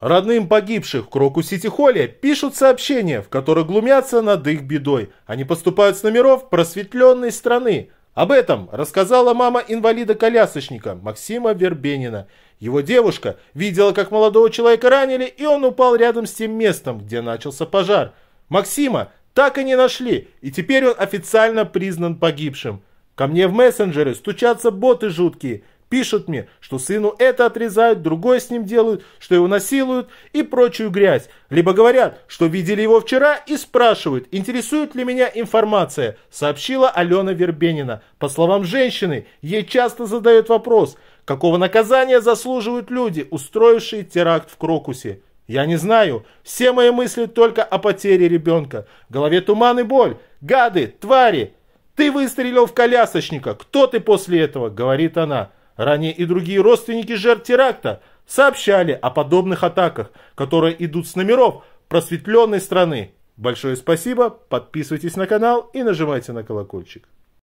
Родным погибших в Кроку-Сити-Холле пишут сообщения, в которых глумятся над их бедой. Они поступают с номеров просветленной страны. Об этом рассказала мама инвалида-колясочника Максима Вербенина. Его девушка видела, как молодого человека ранили, и он упал рядом с тем местом, где начался пожар. Максима так и не нашли, и теперь он официально признан погибшим. Ко мне в мессенджеры стучатся боты жуткие – Пишут мне, что сыну это отрезают, другой с ним делают, что его насилуют и прочую грязь. Либо говорят, что видели его вчера и спрашивают, интересует ли меня информация, сообщила Алена Вербенина. По словам женщины, ей часто задают вопрос, какого наказания заслуживают люди, устроившие теракт в Крокусе. Я не знаю. Все мои мысли только о потере ребенка. В голове туман и боль. Гады, твари. Ты выстрелил в колясочника. Кто ты после этого? Говорит она. Ранее и другие родственники жертв теракта сообщали о подобных атаках, которые идут с номеров просветленной страны. Большое спасибо, подписывайтесь на канал и нажимайте на колокольчик.